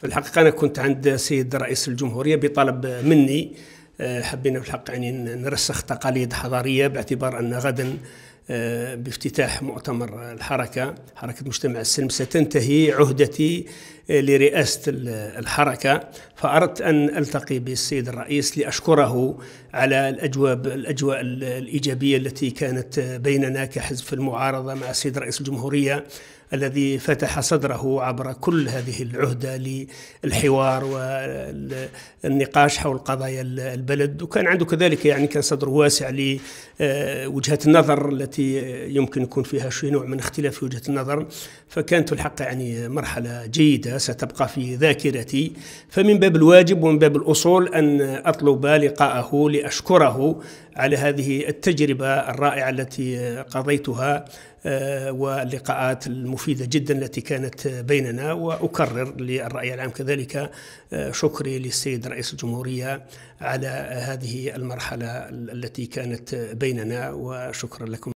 في الحقيقة أنا كنت عند السيد رئيس الجمهورية بطلب مني آه، حبينا في الحق يعني نرسخ تقاليد حضارية باعتبار أن غدا آه، بافتتاح مؤتمر الحركة حركة مجتمع السلم ستنتهي عهدتي آه، لرئاسة الحركة فأردت أن ألتقي بالسيد الرئيس لأشكره على الأجواب الأجواء الإيجابية التي كانت بيننا كحزب في المعارضة مع السيد رئيس الجمهورية الذي فتح صدره عبر كل هذه العهدة للحوار والنقاش حول قضايا البلد وكان عنده كذلك يعني كان صدره واسع لوجهة النظر التي التي يمكن يكون فيها شيء نوع من اختلاف في وجهة النظر فكانت الحق يعني مرحلة جيدة ستبقى في ذاكرتي فمن باب الواجب ومن باب الأصول أن أطلب لقاءه لأشكره على هذه التجربة الرائعة التي قضيتها آه، واللقاءات المفيدة جدا التي كانت بيننا وأكرر للرأي العام كذلك آه، شكري للسيد رئيس الجمهورية على هذه المرحلة التي كانت بيننا وشكرا لكم